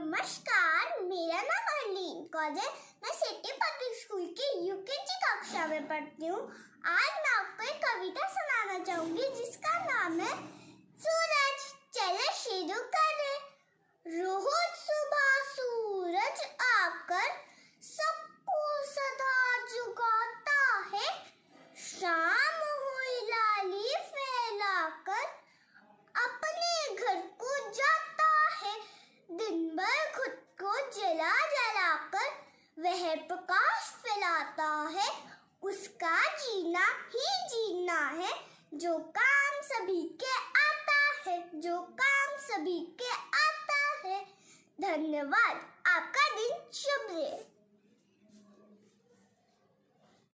नमस्कार मेरा नाम अरलीन कौज है मैं सिटी पब्लिक स्कूल के यूकेजी कक्षा में पढ़ती हूँ आज मैं आपको एक कविता सुनाना चाहूंगी जिसका नाम है सूरज चले शुरू करें रोज सुबह सूरज आकर वह प्रकाश फैलाता है उसका जीना ही जीना है जो काम सभी के आता है जो काम सभी के आता है धन्यवाद आपका दिन शुभ रहे